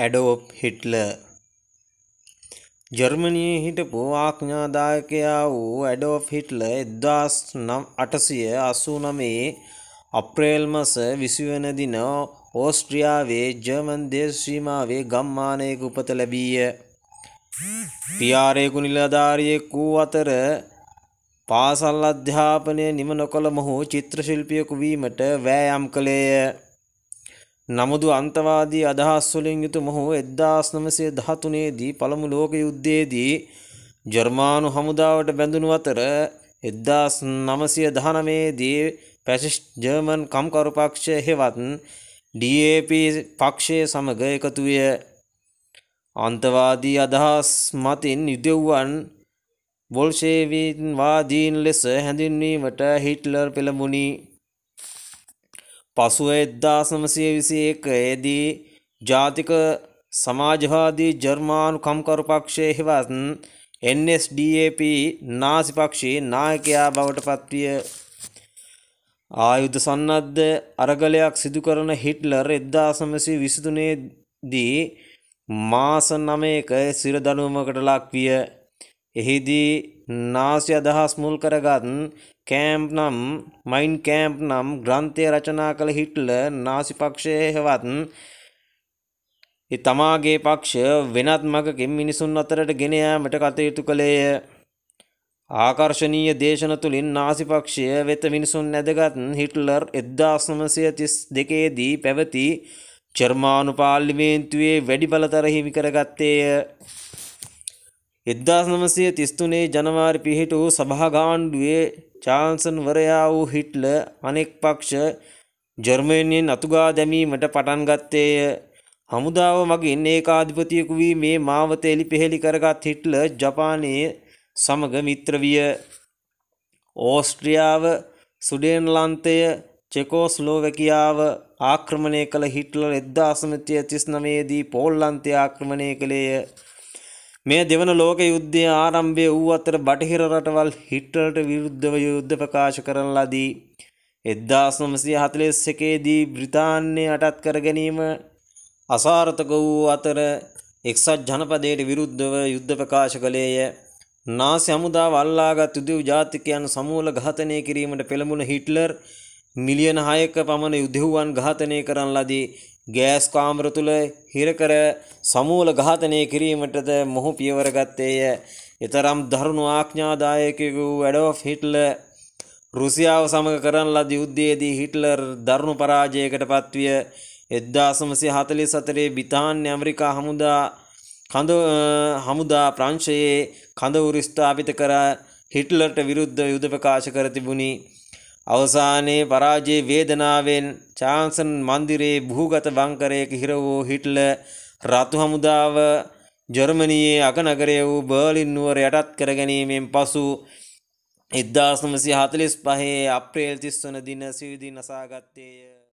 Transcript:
ඇඩෝප් හිට්ල ජර්මණයේ හිටපු ආඥාදායකයා වූ ඇඩෝෆ් හිට්ල එදදාස් නම් අටසිය අසූ නමේ අප්‍රේල් මස විසිවන දින ඕස්ට්‍රියාවේ ජර්මන් දේශීමාවේ ගම්මානයක උපත ලැබීය පියාරයකු නිලධාරියෙක් වූ අතර පාසල් අධ්‍යාපනය නිම නොකොළ මොහු චිත්‍රශිල්පියකු වීමට වෑයම් කළේය නමුදු අන්තවාදී අදහස් වලින් යුතු මොහු 1913 දී පළමු ලෝක යුද්ධයේදී ජර්මානු හමුදාවට බැඳුණු අතර 1919 දී පැසිස්ට් ජර්මන් කම්කරු පක්ෂය හෙවත් DAP පක්ෂය සමග එකතු විය. අන්තවාදී අදහස් මතින් යුදෙව්වන් බොල්ෂේවින්වාදීන් ලෙස හැඳින්වීමට හිට්ලර් පෙළඹුණි. පසුව එද්දාසමසය විසි එක ඒදී ජාතික සමාජවාදී ජර්මානු කම්කරු පක්ෂයහිවත් NSDAP නාසිපක්ෂී නායකයා බවට පත්විය ආයුධ සන්නද්ධ අරගලයක් සිදුකරන හිට්ලර් එද්දාසමසි විසිදුනේදී මාස නමයක සිරදනුවමකට ලක්විය එහිදී නාසි අදහස් මුල් කරගත් කෑම්ප් නම් මයින් කෑම්ප් නම් ග්‍රන්ථය රචනා කළ හිට්ලර් නාසි පක්ෂය හෙවත් තමාගේ පක්ෂ වෙනත් මගකින් මිනිසුන් අතරට ගෙන යාමට කටයුතු කළේය. ආකර්ශනීය දේශන තුළින් නාසිපක්ෂය වෙත මිනිසුන් නැදගත් හිට්ලර් එද්දාස් නමසය තිස් දෙකේදී පැවති ජර්මානු පාර්ලිමේන්තුවේ වැඩි බලතර හිමි කරගත්තේය. එද්දාසනමසය තිස්තුනේ ජනවාරි පිහිට වූ සභාගාණ්ඩුවේ චාන්සන්වරයා වූ හිට්ල අනෙක් පක්ෂ ජර්මයන්යෙන් අතුගා දැමීමට පටන්ගත්තේය හමුදාව මගින් ඒකාධිපතියකු වී මේ මාවත එලි පෙහෙළි කරගත් හිට්ල ජපානයේ සමග මිත්‍රවිය ඕස්ට්‍රියාව සුඩේන්ලන්තය චෙකෝස්ලෝවැකියාව ආක්‍රමණය කළ හිට්ලර් එද්දාසනතිය තිස්නමේදී පෝල්ලන්තය ආක්‍රමණය කළේය මේ දෙවන ලෝක යුද්ධය ආරම්භය වූ අතර බටහිර රටවල් හිටලට විරුද්ධව යුද්ධ ප්‍රකාශ කරන ලදී. එද්දාස් නොමසිය හතලෙස් එකේදී බ්‍රිතාන්‍ය අටත් කර ගැනීම අසාර්ථක වූ අතර එක්සත් ජනපදයට විරුද්ධව යුද්ධ ප්‍රකාශ කළේය. නාසි හමුදා වල්ලාගත් යුදෙව් ජාතිකයන් සමූල ඝාතනය කිරීමට පෙළඹුණ හිට්ලර් මිලියන 6ක පමණ යුදෙව්වන් ඝාතනය කරන ලදී. ගෑස් කාමර තුල හිරකර සමූල ඝාතනය කිරීමටද මොහු පියවර ගත්තේය. ඊතරම් දරුණු ආඥාදායකයෙකු ඇඩෝෆ් හිට්ලර් රුසියාව සමග කරන ලද යුද්ධයේදී හිට්ලර් දරුණු පරාජයකට පත්විය. 1944 බ්‍රිතාන්‍ය ඇමරිකා හමුදා කඳ හමුදා ප්‍රංශයේ කඳවුරු ස්ථාපිත කර හිට්ලර්ට විරුද්ධ යුද ප්‍රකාශ කර තිබුණි. අවසානයේ පරාජය වේදනාවෙන් චාන්සන් මන්දිරයේ භූගත බංකරයක හිර වූ හිට්ල රතු හමුදාව ජර්මනයේ අගනගරය වූ බර්ලින් නුවර යටත් කරගැනීමෙන් පසු එද්දාස්නමසි හතලිස් පහේ අප්‍රේල් තිස්වන දින සිවිදි නසාගත්තේය